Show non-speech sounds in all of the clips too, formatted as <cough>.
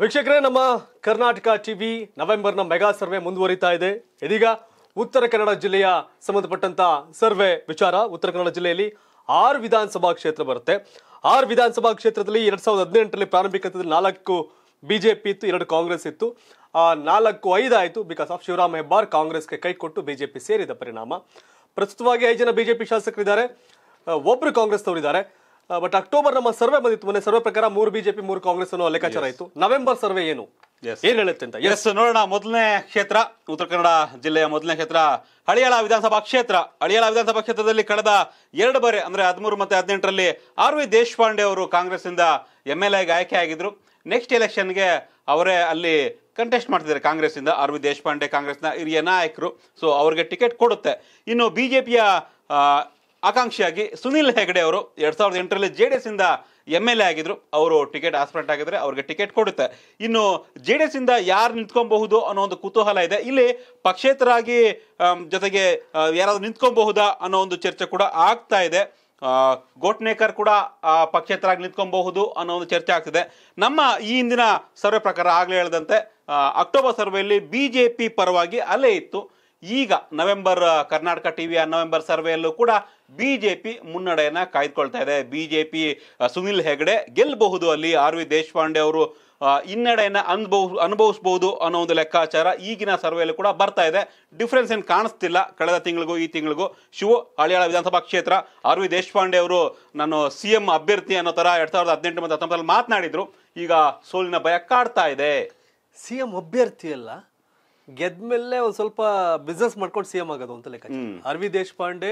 ವೀಕ್ಷಕರೇ ನಮ್ಮ ಕರ್ನಾಟಕ ಟಿವಿ ನವೆಂಬರ್ನ ಮೆಗಾ ಸರ್ವೆ ಮುಂದುವರಿತಾ ಇದೆ ಇದೀಗ ಉತ್ತರ ಕನ್ನಡ ಜಿಲ್ಲೆಯ ಸಂಬಂಧಪಟ್ಟಂತ ಸರ್ವೆ ವಿಚಾರ ಉತ್ತರ ಕನ್ನಡ ಜಿಲ್ಲೆಯಲ್ಲಿ ಆರು ವಿಧಾನಸಭಾ ಕ್ಷೇತ್ರ ಬರುತ್ತೆ ಆರು ವಿಧಾನಸಭಾ ಕ್ಷೇತ್ರದಲ್ಲಿ ಎರಡ್ ಸಾವಿರದ ಹದಿನೆಂಟರಲ್ಲಿ ಪ್ರಾರಂಭಿಕ ನಾಲ್ಕು ಬಿಜೆಪಿ ಇತ್ತು ಎರಡು ಕಾಂಗ್ರೆಸ್ ಇತ್ತು ಆ ನಾಲ್ಕು ಐದಾಯಿತು ಬಿಕಾಸ್ ಆಫ್ ಶಿವರಾಮ್ ಹೆಬ್ಬಾರ್ ಕಾಂಗ್ರೆಸ್ಗೆ ಕೈ ಕೊಟ್ಟು ಬಿಜೆಪಿ ಸೇರಿದ ಪರಿಣಾಮ ಪ್ರಸ್ತುತವಾಗಿ ಐದು ಜನ ಬಿಜೆಪಿ ಶಾಸಕರಿದ್ದಾರೆ ಒಬ್ಬರು ಕಾಂಗ್ರೆಸ್ನವರಿದ್ದಾರೆ ಬಟ್ ಅಕ್ಟೋಬರ್ ನಮ್ಮ ಸರ್ವೆ ಬಂದಿತ್ತು ಮೊನ್ನೆ ಸರ್ವೆ ಪ್ರಕಾರ ಮೂರು ಬಿಜೆಪಿ ಮೂರು ಕಾಂಗ್ರೆಸ್ ಅನ್ನೋ ಲೆಕ್ಕಾಚಾರ ಆಯಿತು ನವೆಂಬರ್ ಸರ್ವೆ ಏನು ಏನ್ ಹೇಳುತ್ತೆ ಅಂತ ಎಸ್ ನೋಡೋಣ ಮೊದಲನೇ ಕ್ಷೇತ್ರ ಉತ್ತರ ಕನ್ನಡ ಜಿಲ್ಲೆಯ ಮೊದಲನೇ ಕ್ಷೇತ್ರ ಹಳಿಯಾಳ ವಿಧಾನಸಭಾ ಕ್ಷೇತ್ರ ಹಳಿಯಾಳ ವಿಧಾನಸಭಾ ಕ್ಷೇತ್ರದಲ್ಲಿ ಕಳೆದ ಎರಡು ಬಾರಿ ಅಂದ್ರೆ ಹದಿಮೂರು ಮತ್ತೆ ಹದಿನೆಂಟರಲ್ಲಿ ಆರ್ ವಿ ದೇಶಪಾಂಡೆ ಅವರು ಕಾಂಗ್ರೆಸ್ ಇಂದ ಎಮ್ ಎಲ್ ಎಗೆ ಆಯ್ಕೆ ಆಗಿದ್ರು ನೆಕ್ಸ್ಟ್ ಎಲೆಕ್ಷನ್ಗೆ ಅವರೇ ಅಲ್ಲಿ ಕಂಟೆಸ್ಟ್ ಮಾಡ್ತಿದ್ದಾರೆ ಇಂದ ಆರ್ ವಿ ದೇಶಪಾಂಡೆ ಕಾಂಗ್ರೆಸ್ನ ಹಿರಿಯ ನಾಯಕರು ಸೊ ಅವ್ರಿಗೆ ಟಿಕೆಟ್ ಕೊಡುತ್ತೆ ಇನ್ನು ಬಿಜೆಪಿಯ ಆಕಾಂಕ್ಷಿಯಾಗಿ ಸುನಿಲ್ ಹೆಗಡೆ ಅವರು ಎರಡ್ ಸಾವಿರದ ಎಂಟರಲ್ಲಿ ಜೆ ಡಿ ಎಸ್ ಇಂದ ಎಮ್ ಎಲ್ ಎ ಆಗಿದ್ರು ಅವರು ಟಿಕೆಟ್ ಆಸ್ಪಿರೆಂಟ್ ಆಗಿದ್ರೆ ಅವ್ರಿಗೆ ಟಿಕೆಟ್ ಕೊಡುತ್ತೆ ಇನ್ನು ಜೆ ಡಿ ಎಸ್ ಇಂದ ಯಾರು ನಿಂತ್ಕೊಬಹುದು ಅನ್ನೋ ಒಂದು ಕುತೂಹಲ ಇದೆ ಇಲ್ಲಿ ಪಕ್ಷೇತರಾಗಿ ಜೊತೆಗೆ ಯಾರಾದ್ರೂ ನಿಂತ್ಕೊಬಹುದಾ ಅನ್ನೋ ಒಂದು ಚರ್ಚೆ ಕೂಡ ಆಗ್ತಾ ಇದೆ ಗೋಟ್ನೇಕರ್ ಕೂಡ ಪಕ್ಷೇತರಾಗಿ ನಿಂತ್ಕೊಬಹುದು ಅನ್ನೋ ಒಂದು ಚರ್ಚೆ ಆಗ್ತಿದೆ ನಮ್ಮ ಈ ಹಿಂದಿನ ಸರ್ವೆ ಪ್ರಕಾರ ಆಗಲೇ ಹೇಳದಂತೆ ಅಕ್ಟೋಬರ್ ಸರ್ವೆಯಲ್ಲಿ ಬಿ ಜೆ ಪಿ ಪರವಾಗಿ ಅಲ್ಲೇ ಇತ್ತು ಈಗ ನವೆಂಬರ್ ಕರ್ನಾಟಕ ಟಿ ವಿಯ ನವೆಂಬರ್ ಸರ್ವೆಯಲ್ಲೂ ಕೂಡ ಬಿ ಜೆ ಪಿ ಮುನ್ನಡೆಯನ್ನು ಕಾಯ್ದುಕೊಳ್ತಾ ಇದೆ B J P Sunil Hegde ಗೆಲ್ಲಬಹುದು ಅಲ್ಲಿ ಆರ್ ವಿ ದೇಶಪಾಂಡೆ ಅವರು ಹಿನ್ನಡೆಯನ್ನು ಅನುಭವ ಅನುಭವಿಸಬಹುದು ಅನ್ನೋ ಒಂದು ಲೆಕ್ಕಾಚಾರ ಈಗಿನ ಸರ್ವೆಯಲ್ಲೂ ಕೂಡ ಬರ್ತಾ ಇದೆ ಡಿಫ್ರೆನ್ಸ್ ಏನು ಕಾಣಿಸ್ತಿಲ್ಲ ಕಳೆದ ತಿಂಗಳಿಗೂ ಈ ತಿಂಗಳಿಗೂ ಶಿವ ಹಳಿಯಾಳ ವಿಧಾನಸಭಾ ಕ್ಷೇತ್ರ ಆರ್ ವಿ ದೇಶಪಾಂಡೆ ಅವರು ನಾನು ಸಿ ಎಂ ಅಭ್ಯರ್ಥಿ ಅನ್ನೋ ಥರ ಎರಡು ಸಾವಿರದ ಹದಿನೆಂಟು ಮತ್ತು ಹತ್ತೊಂಬತ್ತರಲ್ಲಿ ಮಾತನಾಡಿದರು ಈಗ ಸೋಲಿನ ಭಯ ಕಾಡ್ತಾ ಇದೆ ಸಿ ಎಂ ಅಭ್ಯರ್ಥಿ ಅಲ್ಲ ಗೆದ್ಮೇಲೆ ಮೇಲೆ ಸ್ವಲ್ಪ ಬಿಸ್ನೆಸ್ ಮಾಡ್ಕೊಂಡು ಸಿ ಎಂ ಆಗೋದು ಅಂತ ಲೆಕ್ಕ ಅರ್ವಿ ದೇಶಪಾಂಡೆ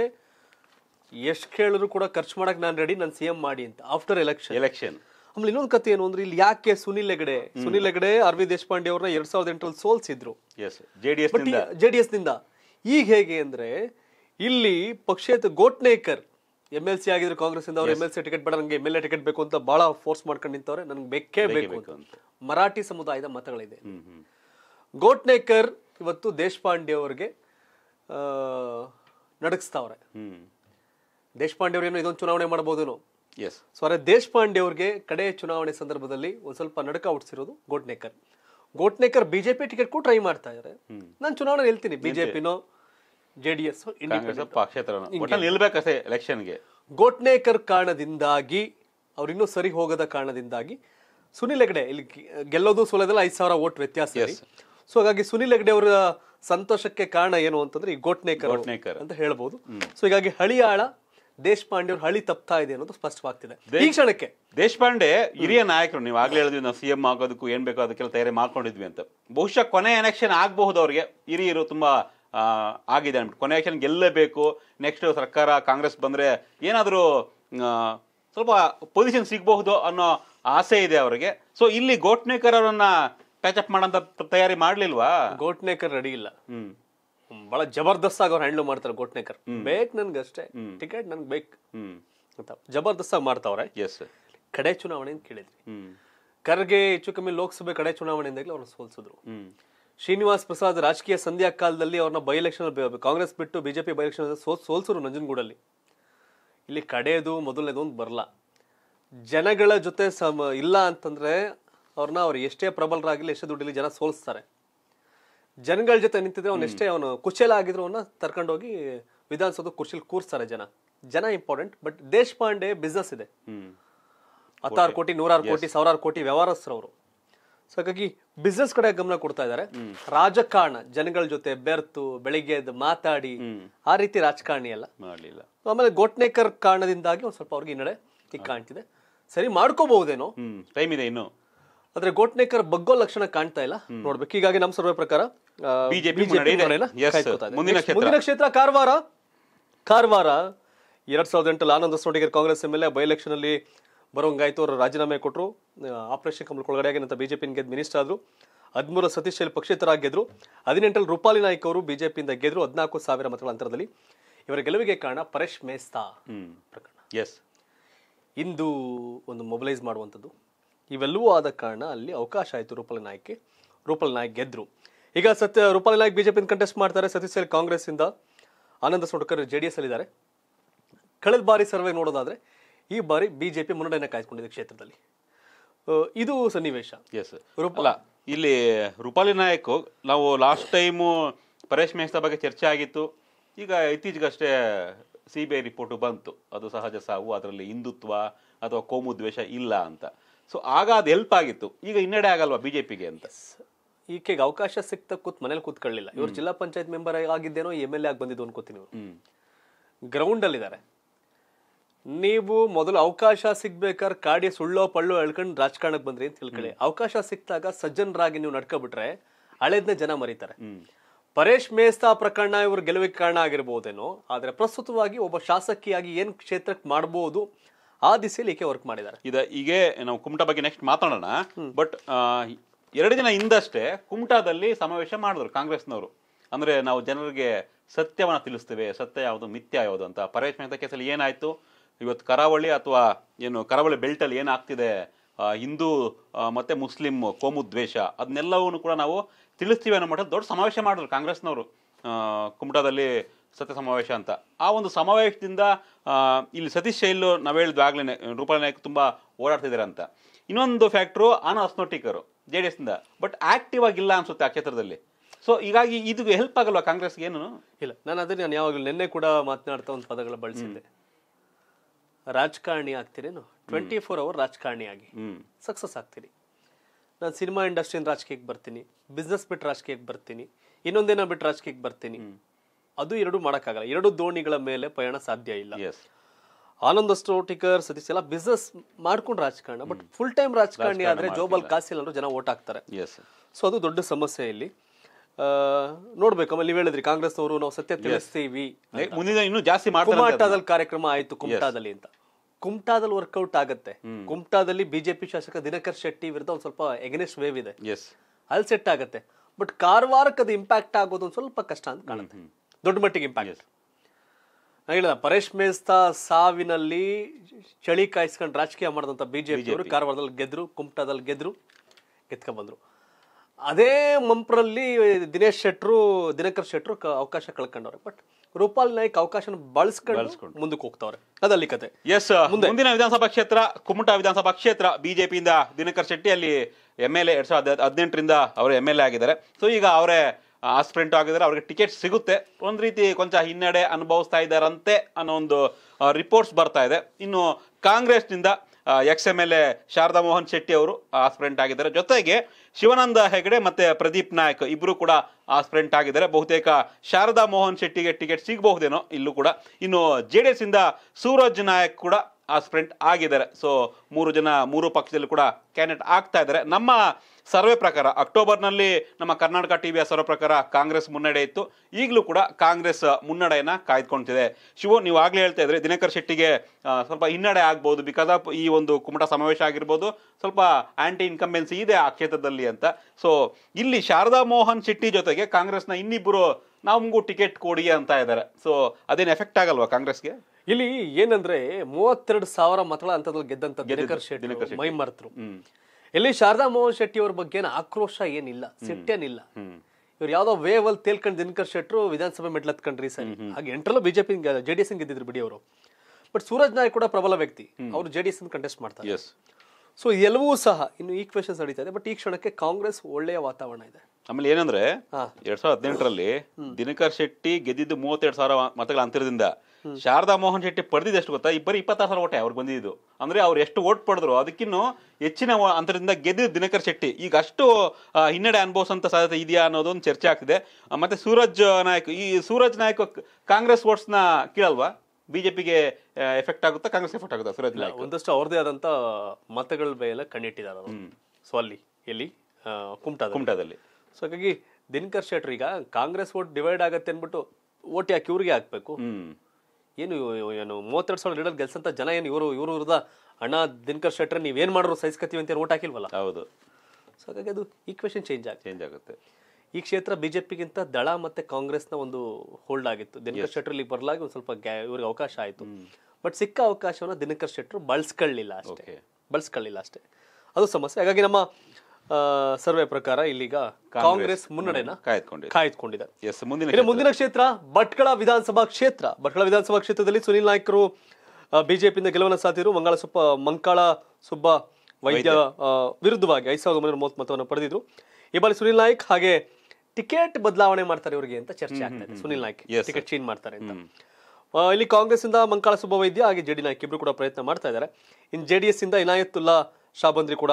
ಎಷ್ಟು ಕೇಳಿದ್ರು ಕೂಡ ಖರ್ಚು ಮಾಡಕ್ ನಾನು ರೆಡಿ ನಾನು ಸಿ ಎಂ ಮಾಡಿ ಅಂತ ಆಫ್ಟರ್ ಎಲೆಕ್ಷನ್ ಎಲೆಕ್ಷನ್ ಆಮೇಲೆ ಇನ್ನೊಂದು ಕತೆ ಏನು ಅಂದ್ರೆ ಇಲ್ಲಿ ಯಾಕೆ ಸುನಿಲ್ ಹೆಗಡೆ ಸುನಿಲ್ ಹೆಗಡೆ ಅರ್ವಿ ದೇಶಪಾಂಡೆ ಅವ್ರನ್ನ ಎರಡ್ ಸಾವಿರದ ಎಂಟರಲ್ಲಿ ಸೋಲ್ಸಿದ್ರು ಜೆಡಿಎಸ್ ನಿಂದ ಈಗ ಹೇಗೆ ಅಂದ್ರೆ ಇಲ್ಲಿ ಪಕ್ಷೇತ ಗೋಟ್ನೇಕರ್ ಎಂ ಎಲ್ ಸಿ ಆಗಿದ್ರು ಕಾಂಗ್ರೆಸ್ ಇಂದ ಅವ್ರು ಎಮ್ ಎಲ್ ಸಿ ಟಿಕೆಟ್ ಬೇಡ ನಂಗೆ ಎಮ್ ಎಲ್ ಎ ಟಿಕೆಟ್ ಬೇಕು ಅಂತ ಬಹಳ ಫೋರ್ಸ್ ಮಾಡ್ಕೊಂಡು ನಿಂತವ್ರೆ ನನಗೆ ಬೇಕೇ ಬೇಕು ಮರಾಠಿ ಸಮುದಾಯದ ಮತಗಳಿದೆ ಗೋಟ್ನೇಕರ್ ಇವತ್ತು ದೇಶಪಾಂಡೆ ಅವ್ರಿಗೆ ನಡಗಿಸ್ತಾವ್ರೆ ದೇಶಪಾಂಡೆ ಏನೋ ಇದೊಂದು ಚುನಾವಣೆ ಮಾಡ್ಬೋದೇನೋ ಎಸ್ ಸೊ ಅದೇ ದೇಶಪಾಂಡೆ ಅವ್ರಿಗೆ ಕಡೆ ಚುನಾವಣೆ ಸಂದರ್ಭದಲ್ಲಿ ಒಂದು ಸ್ವಲ್ಪ ನಡಕ ಹುಟ್ಟಿಸಿರೋದು ಗೋಟ್ನೇಕರ್ ಗೋಟ್ನೇಕರ್ ಬಿಜೆಪಿ ಟಿಕೆಟ್ ಕೂಡ ಟ್ರೈ ಮಾಡ್ತಾ ಇದಾರೆ ನಾನು ಚುನಾವಣೆ ಹೇಳ್ತೀನಿ ಬಿಜೆಪಿನೋ ಜೆ ಡಿ ಎಸ್ ಎಲೆಕ್ಷನ್ಗೆ ಗೋಟ್ನೇಕರ್ ಕಾರಣದಿಂದಾಗಿ ಅವ್ರಿನ್ನೂ ಸರಿ ಹೋಗದ ಕಾರಣದಿಂದಾಗಿ ಸುನಿಲ್ ಹೆಗಡೆ ಇಲ್ಲಿ ಗೆಲ್ಲೋದು ಸೋಲೋದಲ್ಲ ಐದು ಸಾವಿರ ವೋಟ್ ವ್ಯತ್ಯಾಸ ಸೊ ಹಾಗಾಗಿ ಸುನಿಲ್ ಹೆಗ್ಡೆ ಅವರ ಸಂತೋಷಕ್ಕೆ ಕಾರಣ ಏನು ಅಂತಂದ್ರೆ ಈ ಗೋಟ್ನೇಕರ್ ಅಂತ ಹೇಳ್ಬೋದು ಸೊ ಹೀಗಾಗಿ ಹಳಿಯಾಳ ದೇಶಪಾಂಡೆ ಅವ್ರ ಹಳಿ ತಪ್ತಾ ಇದೆ ಅನ್ನೋದು ಸ್ಪಷ್ಟವಾಗ್ತಿದೆ ಈ ಕ್ಷಣಕ್ಕೆ ದೇಶಪಾಂಡೆ ಹಿರಿಯ ನಾಯಕರು ನೀವು ಆಗ್ಲೇ ಹೇಳಿದ್ವಿ ನಾವು ಎಂ ಆಗೋದಕ್ಕೂ ಏನ್ ಬೇಕೋ ಅದಕ್ಕೆಲ್ಲ ತಯಾರಿ ಮಾಡ್ಕೊಂಡಿದ್ವಿ ಅಂತ ಬಹುಶಃ ಕೊನೆ ಎಲೆಕ್ಷನ್ ಆಗಬಹುದು ಅವ್ರಿಗೆ ಹಿರಿಯರು ತುಂಬಾ ಆಗಿದೆ ಅನ್ಬಿಟ್ಟು ಕೊನೆ ಎಲೆಕ್ಷನ್ ಗೆಲ್ಲಬೇಕು ನೆಕ್ಸ್ಟ್ ಸರ್ಕಾರ ಕಾಂಗ್ರೆಸ್ ಬಂದ್ರೆ ಏನಾದರೂ ಸ್ವಲ್ಪ ಪೊಸಿಷನ್ ಸಿಗಬಹುದು ಅನ್ನೋ ಆಸೆ ಇದೆ ಅವರಿಗೆ ಸೊ ಇಲ್ಲಿ ಗೋಟ್ನೇಕರ್ ಅವರನ್ನ ಪ್ಯಾಚ್ ಅಪ್ ಮಾಡೋಂಥ ತಯಾರಿ ಮಾಡ್ಲಿಲ್ವಾ ಗೋಟ್ನೇಕರ್ ರೆಡಿ ಇಲ್ಲ ಬಹಳ ಜಬರ್ದಸ್ತ್ ಆಗಿ ಅವ್ರು ಹ್ಯಾಂಡಲ್ ಮಾಡ್ತಾರೆ ಗೋಟ್ನೇಕರ್ ಬೇಕು ನನ್ಗೆ ಅಷ್ಟೇ ಟಿಕೆಟ್ ನನ್ಗೆ ಬೇಕು ಅಂತ ಜಬರ್ದಸ್ತ್ ಆಗಿ ಮಾಡ್ತಾವ್ರೆ ಎಸ್ ಕಡೆ ಚುನಾವಣೆ ಅಂತ ಕೇಳಿದ್ವಿ ಖರ್ಗೆ ಹೆಚ್ಚು ಕಮ್ಮಿ ಲೋಕಸಭೆ ಕಡೆ ಚುನಾವಣೆಯಿಂದಾಗಲೇ ಅವ್ರನ್ನ ಸೋಲ್ಸಿದ್ರು ಶ್ರೀನಿವಾಸ್ ಪ್ರಸಾದ್ ರಾಜಕೀಯ ಸಂಧ್ಯಾ ಕಾಲದಲ್ಲಿ ಅವ್ರನ್ನ ಬೈ ಎಲೆಕ್ಷನ್ ಕಾಂಗ್ರೆಸ್ ಬಿಟ್ಟು ಬಿಜೆಪಿ ಬೈ ಎಲೆಕ್ಷನ್ ಸೋಲ್ಸರು ನಂಜನಗೂಡಲ್ಲಿ ಇಲ್ಲಿ ಕಡೆಯದು ಮೊದಲನೇದು ಒಂದು ಬರಲ್ಲ ಜನಗಳ ಜೊತೆ ಸಮ ಇಲ್ಲ ಅಂತಂದ್ರೆ ಅವ್ರನ್ನ ಅವ್ರು ಎಷ್ಟೇ ಪ್ರಬಲರಾಗಲಿ ಎಷ್ಟೇ ದುಡ್ಡಿಲಿ ಜನ ಸೋಲಿಸ್ತಾರೆ ಜನಗಳ ಜೊತೆ ನಿಂತಿದ್ರೆ ಅವ್ನು ಎಷ್ಟೇ ಅವನು ಕುಶಲ ಆಗಿದ್ರು ಅವನ್ನ ತರ್ಕೊಂಡೋಗಿ ವಿಧಾನಸೌಧ ಕುರ್ಚಿಲಿ ಕೂರಿಸ್ತಾರೆ ಜನ ಜನ ಇಂಪಾರ್ಟೆಂಟ್ ಬಟ್ ದೇಶಪಾಂಡೆ ಬಿಸ್ನೆಸ್ ಇದೆ ಹತ್ತಾರು ಕೋಟಿ ನೂರಾರು ಕೋಟಿ ಸಾವಿರಾರು ಕೋಟಿ ವ್ಯವಹಾರಸ್ಥರವರು ಸೊ ಹಾಗಾಗಿ ಬಿಸ್ನೆಸ್ ಕಡೆ ಗಮನ ಕೊಡ್ತಾ ಇದ್ದಾರೆ ರಾಜಕಾರಣ ಜನಗಳ ಜೊತೆ ಬೆರ್ತು ಬೆಳಿಗ್ಗೆ ಮಾತಾಡಿ ಆ ರೀತಿ ರಾಜಕಾರಣಿ ಅಲ್ಲ ಮಾಡಲಿಲ್ಲ ಆಮೇಲೆ ಗೋಟ್ನೇಕರ್ ಕಾರಣದಿಂದಾಗಿ ಒಂದು ಸ್ವಲ್ಪ ಅವ್ರಿಗೆ ಹಿನ್ನಡೆ ಕಾಣ್ತಿದೆ ಸರಿ ಮಾಡ್ಕೋಬಹುದೇನೋ ಟೈಮ್ ಇದೆ ಇನ್ನು ಆದ್ರೆ ಗೋಟ್ನೇಕರ್ ಬಗ್ಗೋ ಲಕ್ಷಣ ಕಾಣ್ತಾ ಇಲ್ಲ ನೋಡ್ಬೇಕು ಹೀಗಾಗಿ ನಮ್ಮ ಸರ್ವೆ ಪ್ರಕಾರ ಮುಂದಿನ ಕ್ಷೇತ್ರ ಕಾರವಾರ ಕಾರವಾರ ಎರಡ್ ಸಾವಿರದ ಎಂಟಲ್ಲಿ ಆನಂದ ಸೋಡಿಗರ್ Congress M L A by election ಅಲ್ಲಿ ಬರೋಂಗಾಯ್ತು ಅವರು ರಾಜೀನಾಮೆ ಕೊಟ್ಟರು ಆಪರೇಷನ್ ಕಮಲ್ ಒಳಗಡೆ ಆಗಿನಂತ ಬಿಜೆಪಿ ಗೆದ್ದು ಮಿನಿಸ್ಟರ್ ಆದ್ರು ಹದಿಮೂರು ಸತೀಶ್ ಶೈಲಿ ಪಕ್ಷೇತರ ಗೆದ್ರು ಹದಿನೆಂಟರಲ್ಲಿ ರೂಪಾಲಿ ನಾಯ್ಕ ಅವರು ಬಿಜೆಪಿಯಿಂದ ಗೆದ್ರು ಹದಿನಾಲ್ಕು ಸಾವಿರ ಮತಗಳ ಅಂತರದಲ್ಲಿ ಇವರ ಗೆಲುವಿಗೆ ಕಾರಣ ಪರೇಶ್ ಮೇಸ್ತಾ ಪ್ರಕರಣ ಎಸ್ ಇಂದು ಒಂದು ಮೊಬಿಲೈಸ್ ಮಾಡುವಂಥದ್ದು ಇವೆಲ್ಲವೂ ಆದ ಕಾರಣ ಅಲ್ಲಿ ಅವಕಾಶ ಆಯಿತು ರೂಪಾಲಿ ನಾಯ್ಕಿ ರೂಪಾಲಿ ನಾಯ್ಕ್ ಗೆದ್ರು ಈಗ ಸತ್ಯ ರೂಪಾಲಿ ನಾಯ್ಕ್ ಬಿಜೆಪಿ ಕಂಟೆಸ್ಟ್ ಮಾಡ್ತಾರೆ ಸತೀಶ್ ಕಾಂಗ್ರೆಸ್ ಇಂದ ಆನಂದ ಸೋಡ್ಕರ್ ಜೆ ಡಿ ಎಸ್ ಅಲ್ಲಿದ್ದಾರೆ ಕಳೆದ ಬಾರಿ ಸರ್ವೆ ನೋಡೋದಾದರೆ ಈ ಬಾರಿ ಬಿಜೆಪಿ ಮುನ್ನಡೆಯನ್ನು ಕಾಯ್ದುಕೊಂಡಿದೆ ಕ್ಷೇತ್ರದಲ್ಲಿ ಇದು ಸನ್ನಿವೇಶ ಎಸ್ ರೂಪಾಲ ಇಲ್ಲಿ ರೂಪಾಲಿ ನಾಯಕ್ ನಾವು ಲಾಸ್ಟ್ ಟೈಮು ಪರೇಶ್ ಮೇಸ್ತಾ ಬಗ್ಗೆ ಚರ್ಚೆ ಆಗಿತ್ತು ಈಗ ಇತ್ತೀಚೆಗಷ್ಟೇ ಸಿ ಬಿ ಐ ರಿಪೋರ್ಟು ಬಂತು ಅದು ಸಹಜ ಸಾವು ಅದರಲ್ಲಿ ಹಿಂದುತ್ವ ಅಥವಾ ಕೋಮು ದ್ವೇಷ ಇಲ್ಲ ಅಂತ ಸೊ ಆಗ ಅದು ಹೆಲ್ಪ್ ಆಗಿತ್ತು ಈಗ ಹಿನ್ನಡೆ ಆಗಲ್ವಾ ಬಿಜೆಪಿಗೆ ಅಂತ ಈಕೆಗೆ ಅವಕಾಶ ಸಿಕ್ತ ಕೂತ್ ಮನೇಲಿ ಕೂತ್ಕೊಳ್ಳಿಲ್ಲ ಇವರು ಜಿಲ್ಲಾ ಪಂಚಾಯತ್ ಮೆಂಬರ್ ಆಗಿದ್ದೇನೋ ಎಮ್ ಎಲ್ ಎ ಆಗಿ ಬಂದಿದ್ದು ಅನ್ಕೋತೀನಿ ಅಲ್ಲಿ ಗ್ರೌಂಡಲ್ಲಿದ್ದಾರೆ ನೀವು ಮೊದಲು ಅವಕಾಶ ಸಿಗ್ಬೇಕಾದ್ರೆ ಕಾಡಿ ಸುಳ್ಳೋ ಪಳ್ಳೋ ಎಳ್ಕೊಂಡು ರಾಜಕಾರಣಕ್ಕೆ ಬಂದ್ರಿ ಅಂತ ತಿಳ್ಕೊಳ್ಳಿ ಅವಕಾಶ ಸಿಕ್ತಾಗ ಸಜ್ಜನರಾಗಿ ನೀವು ನಡ್ಕೊಬಿಟ್ರೆ ಹಳೇದನ್ನ ಜನ ಮರೀತಾರೆ ಪರೇಶ್ ಮೇಸ್ತಾ ಪ್ರಕರಣ ಇವರು ಗೆಲುವಿಗೆ ಕಾರಣ ಆಗಿರ್ಬೋದೇನೋ ಆದರೆ ಪ್ರಸ್ತುತವಾಗಿ ಒಬ್ಬ ಶಾಸಕಿಯಾಗಿ ಏನು ಕ್ಷೇತ್ರಕ್ಕೆ ಮಾಡ್ಬೋದು ಆ ದಿಸೆಯಲ್ಲಿ ಏಕೆ ವರ್ಕ್ ಮಾಡಿದ್ದಾರೆ ಇದ ಈಗ ನಾವು ಕುಮಟಾ ಬಗ್ಗೆ ನೆಕ್ಸ್ಟ್ ಮಾತಾಡೋಣ ಬಟ್ ಎರಡು ದಿನ ಹಿಂದಷ್ಟೇ ಕುಮಟಾದಲ್ಲಿ ಸಮಾವೇಶ ಮಾಡಿದ್ರು ಕಾಂಗ್ರೆಸ್ನವರು ಅಂದ್ರೆ ನಾವು ಜನರಿಗೆ ಸತ್ಯವನ್ನು ತಿಳಿಸ್ತೇವೆ ಸತ್ಯ ಯಾವುದು ಮಿಥ್ಯ ಯಾವುದು ಅಂತ ಪರೇಶ್ ಮೆಹ್ತ ಕೇಸಲ್ಲಿ ಏನಾಯ್ತು ಇವತ್ತು ಕರಾವಳಿ ಅಥವಾ ಏನು ಕರಾವಳಿ ಬೆಲ್ಟಲ್ಲಿ ಏನಾಗ್ತಿದೆ ಹಿಂದೂ ಮತ್ತೆ ಮುಸ್ಲಿಂ ಕೋಮು ದ್ವೇಷ ಅದನ್ನೆಲ್ಲವನ್ನು ಕೂಡ ನಾವು ತಿಳಿಸ್ತೀವಿ ಅನ್ನೋ ಮಟ್ಟ ದೊಡ್ಡ ಸಮಾವೇಶ ಮಾಡಿದ್ರು ಕಾಂಗ್ರೆಸ್ನವರು ಕುಮಟಾದಲ್ಲಿ ಸತ್ಯ ಸಮಾವೇಶ ಅಂತ ಆ ಒಂದು ಸಮಾವೇಶದಿಂದ ಇಲ್ಲಿ ಸತೀಶ್ ಶೈಲು ನಾವು ಆಗ್ಲೇ ರೂಪಾಲ ನಾಯಕ್ ತುಂಬ ಓಡಾಡ್ತಿದ್ದಾರೆ ಅಂತ ಇನ್ನೊಂದು ಫ್ಯಾಕ್ಟ್ರು ಆನ ಅಸ್ನೋಟಿಕರು ಜೆ ಡಿ ಎಸ್ನಿಂದ ಬಟ್ ಆಕ್ಟಿವ್ ಆಗಿಲ್ಲ ಅನ್ಸುತ್ತೆ ಆ ಕ್ಷೇತ್ರದಲ್ಲಿ ಸೊ ಹೀಗಾಗಿ ಇದು ಹೆಲ್ಪ್ ಆಗಲ್ವಾ ಕಾಂಗ್ರೆಸ್ಗೆ ಏನು ಇಲ್ಲ ನಾನು ಅದೇ ನಾನು ಯಾವಾಗಲೂ ನಿನ್ನೆ ಕೂಡ ಮಾತನಾಡ್ತಾ ಒಂದು ಪದಗಳ ಬಳಸಿದ್ದೆ ರಾಜಕಾರಣಿ ಆಗ್ತೀರೇನು ಟ್ವೆಂಟಿ ಫೋರ್ ಅವರ್ ರಾಜಕಾರಣಿಯಾಗಿ ಸಕ್ಸಸ್ ಆಗ್ತೀರಿ ನಾನು ಸಿನಿಮಾ ಇಂಡಸ್ಟ್ರಿಯಿಂದ ರಾಜಕೀಯಕ್ಕೆ ಬರ್ತೀನಿ ಬಿಸ್ನೆಸ್ ಬಿಟ್ಟು ರಾಜಕೀಯಕ್ಕೆ ಬರ್ತೀನಿ ಇನ್ನೊಂದೇನೋ ಬಿಟ್ಟು ರಾಜಕೀಯಕ್ಕೆ ಬರ್ತೀನಿ ಅದು ಎರಡು ಮಾಡೋಕ್ಕಾಗಲ್ಲ ಎರಡು ದೋಣಿಗಳ ಮೇಲೆ ಪಯಣ ಸಾಧ್ಯ ಇಲ್ಲ ಆನಂದ್ ಅಸ್ಟೋಟಿಕರ್ ಸತೀಶ್ ಎಲ್ಲ ಬಿಸ್ನೆಸ್ ಮಾಡ್ಕೊಂಡು ರಾಜಕಾರಣ ಬಟ್ ಫುಲ್ ಟೈಮ್ ರಾಜಕಾರಣಿ ಆದ್ರೆ ಜೋಬಲ್ ಕಾಸಿಲ್ ಅಂದ್ರೆ ಜನ ಓಟ್ ಹಾಕ್ತಾರೆ ಸೊ ಅದು ದೊಡ್ಡ ಸಮಸ್ಯೆ ಇಲ್ಲಿ ನೋಡ್ಬೇಕು ಅಮ್ಮ ನೀವು ಹೇಳಿದ್ರಿ ಕಾಂಗ್ರೆಸ್ ಅವರು ನಾವು ಸತ್ಯ ತಿಳಿಸ್ತೀವಿ ಮುಂದಿನ ಇನ್ನೂ ಜಾಸ್ತಿ ಕುಮಟಾದಲ್ಲಿ ಕಾರ್ಯಕ್ರಮ ಆಯ್ತು ಕುಮಟಾದಲ್ಲಿ ಅಂತ ಕುಮಟಾದಲ್ಲಿ ವರ್ಕೌಟ್ ಆಗುತ್ತೆ ಕುಮಟಾದಲ್ಲಿ ಬಿಜೆಪಿ ಶಾಸಕ ದಿನಕರ್ ಶೆಟ್ಟಿ ವಿರುದ್ಧ ಒಂದ್ ಸ್ವಲ್ಪ ಎಗನೆಸ್ಟ್ ವೇವ್ ಇದೆ ಅಲ್ಲಿ ಸೆಟ್ ಆಗುತ್ತೆ ಬಟ್ ಕಾರವಾರಕ್ಕೆ ಅದು ಇಂಪ್ಯಾಕ್ಟ್ ಆಗೋದು ಒಂದ್ ಸ್ವಲ್ಪ ಕಷ್ಟ ಅಂತ ಕಾಣುತ್ತೆ ದೊಡ್ಡ ಮಟ್ಟಿಗೆ ಇಂಪ್ಯಾಕ್ಟ್ ನಾನು ಹೇಳಿದ ಪರೇಶ್ ಮೇಸ್ತಾ ಸಾವಿನಲ್ಲಿ ಚಳಿ ಕಾಯಿಸ್ಕೊಂಡು ರಾಜಕೀಯ ಮಾಡಿದಂಥ ಬಿ ಜೆ ಪಿಯವರು ಕಾರವಾರದಲ್ಲಿ ಗೆದ್ರು ಕುಮಟಾದಲ್ಲಿ ಗೆದ್ದರು ಬಂದ್ರು ಅದೇ ಮಂಪ್ರಲ್ಲಿ ದಿನೇಶ್ ಶೆಟ್ರು ದಿನಕರ್ ಶೆಟ್ರು ಅವಕಾಶ ಕಳ್ಕೊಂಡವ್ರೆ ಬಟ್ ರೂಪಾಲ್ ನಾಯ್ಕ್ ಅವಕಾಶನ ಬಳಸ್ಕೊಂಡು ಮುಂದಕ್ಕೆ ಹೋಗ್ತಾವ್ರೆ ಅದಲ್ಲಿ ಕತೆ ಎಸ್ ಮುಂದಿನ ವಿಧಾನಸಭಾ ಕ್ಷೇತ್ರ ಕುಮಟಾ ವಿಧಾನಸಭಾ ಕ್ಷೇತ್ರ ಬಿಜೆಪಿಯಿಂದ ದಿನಕರ್ ಶೆಟ್ಟಿ ಅಲ್ಲಿ ಎಂ ಎಲ್ ಎ ಎರಡ್ ಸಾವಿರದ ಹದಿನೆಂಟರಿಂದ ಅವರು ಎಮ್ ಎಲ್ ಎ ಆಗಿದ್ದಾರೆ ಸೊ ಈಗ ಅವರೇ ಆಸ್ಪ್ರೆಂಟ್ ಆಗಿದ್ದಾರೆ ಅವ್ರಿಗೆ ಟಿಕೆಟ್ ಸಿಗುತ್ತೆ ಒಂದು ರೀತಿ ಕೊಂಚ ಹಿನ್ನಡೆ ಅನುಭವಿಸ್ತಾ ಇದ್ದಾರಂತೆ ಅನ್ನೋ ಒಂದು ರಿಪೋರ್ಟ್ಸ್ ಬರ್ತಾ ಇದೆ ಇನ್ನು ಕಾಂಗ್ರೆಸ್ನಿಂದ ex M L A Sharada Mohan Shetty ಅವರು ಆಸ್ಪ್ರೆಂಟ್ ಆಗಿದ್ದಾರೆ ಜೊತೆಗೆ ಶಿವಾನಂದ ಹೆಗಡೆ ಮತ್ತು ಪ್ರದೀಪ್ ನಾಯಕ್ ಇಬ್ಬರು ಕೂಡ ಆಸ್ಪ್ರೆಂಟ್ ಆಗಿದ್ದಾರೆ ಬಹುತೇಕ ಶಾರದಾ ಮೋಹನ್ ಶೆಟ್ಟಿಗೆ ಟಿಕೆಟ್ ಸಿಗಬಹುದೇನೋ ಇಲ್ಲೂ ಕೂಡ ಇನ್ನು ಜೆ ಡಿ ಎಸ್ ಇಂದ ಸೂರಜ್ ನಾಯಕ್ ಕೂಡ ಆ ಸ್ಪ್ರಿಂಟ್ ಆಗಿದ್ದಾರೆ ಸೊ ಮೂರು ಜನ ಮೂರು ಪಕ್ಷದಲ್ಲಿ ಕೂಡ ಕ್ಯಾಂಡಿಡೇಟ್ ಆಗ್ತಾ ಇದ್ದಾರೆ ನಮ್ಮ ಸರ್ವೆ ಪ್ರಕಾರ ಅಕ್ಟೋಬರ್ನಲ್ಲಿ ನಮ್ಮ ಕರ್ನಾಟಕ ಟಿ ವಿಯ ಸರ್ವೆ ಪ್ರಕಾರ ಕಾಂಗ್ರೆಸ್ ಮುನ್ನಡೆ ಇತ್ತು ಈಗಲೂ ಕೂಡ ಕಾಂಗ್ರೆಸ್ ಮುನ್ನಡೆಯನ್ನು ಕಾಯ್ದುಕೊಳ್ತಿದೆ ಶಿವ ನೀವು ಆಗಲೇ ಹೇಳ್ತಾ ಇದ್ರೆ ದಿನಕರ್ ಶೆಟ್ಟಿಗೆ ಸ್ವಲ್ಪ ಹಿನ್ನಡೆ ಆಗ್ಬೋದು ಬಿಕಾಸ್ ಆಫ್ ಈ ಒಂದು ಕುಮಟ ಸಮಾವೇಶ ಆಗಿರ್ಬೋದು ಸ್ವಲ್ಪ ಆ್ಯಂಟಿ ಇನ್ಕಂಬೆನ್ಸಿ ಇದೆ ಆ ಕ್ಷೇತ್ರದಲ್ಲಿ ಅಂತ ಸೊ ಇಲ್ಲಿ ಶಾರದಾ ಮೋಹನ್ ಶೆಟ್ಟಿ ಜೊತೆಗೆ ಕಾಂಗ್ರೆಸ್ನ ಇನ್ನಿಬ್ಬರು ನಮಗೂ ಟಿಕೆಟ್ ಕೊಡಿ ಅಂತ ಇದ್ದಾರೆ ಸೊ ಅದೇನು ಎಫೆಕ್ಟ್ ಆಗಲ್ವಾ ಕಾಂಗ್ರೆಸ್ಗೆ ಇಲ್ಲಿ ಏನಂದ್ರೆ ಮೂವತ್ತೆರಡು ಸಾವಿರ ಮತಗಳ ಹಂತದಲ್ಲಿ ಗೆದ್ದಂತ ದಿನಕರ್ ಶೆಟ್ಟಿ ಮೈ ಮರೆತರು ಇಲ್ಲಿ ಶಾರದಾ ಮೋಹನ್ ಶೆಟ್ಟಿ ಅವ್ರ ಬಗ್ಗೆ ಆಕ್ರೋಶ ಏನಿಲ್ಲ ಸಿಟ್ಟೇನಿಲ್ಲ ಇವ್ರು ಯಾವ್ದೋ ವೇವ್ ಅಲ್ಲಿ ತೇಲ್ಕಂಡ್ ದಿನಕರ್ ಶೆಟ್ಟರು ವಿಧಾನಸಭೆ ಮೆಟ್ಲ ಹತ್ಕೊಂಡ್ರಿ ಸರಿ ಹಾಗೆ ಎಂಟ್ರಲ್ಲೂ ಬಿಜೆಪಿ ಜೆಡಿಎಸ್ ಗೆದ್ದಿದ್ರು ಬಿಡಿ ಅವರು ಬಟ್ ಸೂರಜ್ ನಾಯಕ್ ಕೂಡ ಪ್ರಬಲ ವ್ಯಕ್ತಿ ಅವರು ಜೆಡಿಎಸ್ ಕಂಟೆಸ್ಟ್ ಮಾಡ್ತಾರೆ ಸೊ ಎಲ್ಲವೂ ಸಹ ಇನ್ನು ಕ್ವೆಶನ್ ನಡೀತಾ ಇದೆ ಬಟ್ ಈ ಕ್ಷಣಕ್ಕೆ ಕಾಂಗ್ರೆಸ್ ಒಳ್ಳೆಯ ವಾತಾವರಣ ಇದೆ ಆಮೇಲೆ ಏನಂದ್ರೆ ಎರಡ್ ಸಾವಿರದ ಹದಿನೆಂಟರಲ್ಲಿ ದಿನಕರ್ ಶೆಟ್ಟಿ ಗೆದ್ದಿದ್ದು ಮೂವತ್ತೆರಡು ಸಾವಿರ ಮತಗಳ ಅಂತರದಿಂದ ಶಾರದಾ ಮೋಹನ್ ಶೆಟ್ಟಿ ಪಡೆದಿದ್ದು ಎಷ್ಟು ಗೊತ್ತಾ ಇಬ್ಬರು ಇಪ್ಪತ್ತಾರು ಸಾವಿರ ಓಟೆ ಅವ್ರಿಗೆ ಬಂದಿದ್ದು ಅಂದ್ರೆ ಅವ್ರು ಎಷ್ಟು ಓಟ್ ಪಡೆದ್ರು ಅದಕ್ಕಿನ್ನು ಹೆಚ್ಚಿನ ಅಂತರಿಂದ ಗೆದ್ದಿದ್ದು ದಿನಕರ್ ಶೆಟ್ಟಿ ಈಗ ಅಷ್ಟು ಹಿನ್ನಡೆ ಅನುಭವಿಸಂತ ಸಾಧ್ಯತೆ ಇದೆಯಾ ಅನ್ನೋದೊಂದು ಚರ್ಚೆ ಆಗ್ತಿದೆ ಮತ್ತೆ ಸೂರಜ್ ನಾಯಕ್ ಈ ಸೂರಜ್ ನಾಯಕ್ ಕಾಂಗ್ರೆಸ್ ಬಿ ಕೀಳಲ್ವಾ ಬಿಜೆಪಿಗೆ ಎಫೆಕ್ಟ್ ಆಗುತ್ತಾ ಕಾಂಗ್ರೆಸ್ ಎಫೆಕ್ಟ್ ಆಗುತ್ತಾ ಸೂರಜ್ ನಾಯಕ್ ಒಂದಷ್ಟು ಅವ್ರದೇ ಆದಂತ ಮತಗಳ ಮೇಲೆ ಕಣ್ಣಿಟ್ಟಿದ್ದಾರೆ ಸೊ ಅಲ್ಲಿ ಎಲ್ಲಿ ಕುಮಟಾ ಕುಮಟಾದಲ್ಲಿ ಸೊ ಹಾಗಾಗಿ ದಿನಕರ್ ಶೆಟ್ಟರ್ ಈಗ ಕಾಂಗ್ರೆಸ್ ಓಟ್ ಡಿವೈಡ್ ಆಗತ್ತೆ ಅನ್ಬಿಟ್ಟು ಓಟ್ ಯಾಕೆ ಇವ್ರಿಗೆ ಹಾಕ್ಬೇಕು ಏನು ಏನು ಮೂವತ್ತೆರಡು ಸಾವಿರ ಲೀಡರ್ ಗೆಲ್ಸಂತ ಜನ ಏನು ಇವರು ಇವರು ಇರದ ಅಣ್ಣ ದಿನಕರ್ ಶೆಟ್ಟರ್ ನೀವೇನು ಮಾಡ್ರು ಸಹಿಸ್ಕತ್ತೀವಿ ಅಂತ ಓಟ್ ಹಾಕಿಲ್ವಲ್ಲ ಹೌದು ಸೊ ಹಾಗಾಗಿ ಅದು ಈಕ್ವೇಶನ್ ಚೇಂಜ್ ಆಗಿ ಚೇಂಜ್ ಆಗುತ್ತೆ ಈ ಕ್ಷೇತ್ರ ಬಿಜೆಪಿಗಿಂತ ದಳ ಮತ್ತು ಕಾಂಗ್ರೆಸ್ನ ಒಂದು ಹೋಲ್ಡ್ ಆಗಿತ್ತು ದಿನಕರ್ ಶೆಟ್ಟರ್ ಇಲ್ಲಿ ಬರಲಾಗಿ ಒಂದು ಸ್ವಲ್ಪ ಗ್ಯಾ ಇವ್ರಿಗೆ ಅವಕಾಶ ಆಯಿತು ಬಟ್ ಸಿಕ್ಕ ಅವಕಾಶವನ್ನು ದಿನಕರ್ ಶೆಟ್ರು ಬಳಸ್ಕೊಳ್ಳಿಲ್ಲ ಅಷ್ಟೇ ಬಳಸ್ಕೊಳ್ಳಿಲ್ಲ ಅಷ್ಟೇ ಅದು ಸಮಸ್ಯೆ ಹಾಗಾಗಿ ನಮ್ಮ ಸರ್ವೆ ಪ್ರಕಾರ ಇಲ್ಲಿಗ ಕಾಂಗ್ರೆಸ್ ಮುನ್ನಡೆನ ಕಾಯ್ದುಕೊಂಡಿದೆ ಕಾಯ್ದುಕೊಂಡಿದೆ ಮುಂದಿನ ಮುಂದಿನ ಕ್ಷೇತ್ರ ಭಟ್ಕಳ ವಿಧಾನಸಭಾ ಕ್ಷೇತ್ರ ಭಟ್ಕಳ ವಿಧಾನಸಭಾ ಕ್ಷೇತ್ರದಲ್ಲಿ ಸುನಿಲ್ ನಾಯ್ಕರು ಬಿಜೆಪಿಯಿಂದ ಗೆಲುವನ್ನು ಸಾಧಿದ್ರು ಮಂಗಳ ಸುಬ್ಬ ಮಂಕಾಳ ಸುಬ್ಬ ವೈದ್ಯ ವಿರುದ್ಧವಾಗಿ ಐದು ಸಾವಿರದ ಒಂಬೈನೂರ ಮೂವತ್ತು ಮತವನ್ನು ಪಡೆದಿದ್ರು ಈ ಬಾರಿ ಸುನಿಲ್ ನಾಯ್ಕ್ ಹಾಗೆ ಟಿಕೆಟ್ ಬದಲಾವಣೆ ಮಾಡ್ತಾರೆ ಇವರಿಗೆ ಅಂತ ಚರ್ಚೆ ಆಗ್ತದೆ ಸುನಿಲ್ ನಾಯ್ಕ್ ಟಿಕೆಟ್ ಚೇಂಜ್ ಮಾಡ್ತಾರೆ ಅಂತ ಇಲ್ಲಿ ಕಾಂಗ್ರೆಸ್ ಇಂದ ಮಂಕಾಳ ಸುಬ್ಬ ವೈದ್ಯ ಹಾಗೆ ಜೆಡಿ ನಾಯಕ್ ಇಬ್ರು ಕೂಡ ಪ್ರಯತ್ನ ಮಾಡ್ತಾ ಇದ್ದಾರೆ ಇನ್ ಜೆಡಿಎಸ್ ಇಂದ ಇನಾಯತುಲ್ಲಾ ಶಾಬಂದ್ರಿ ಕೂಡ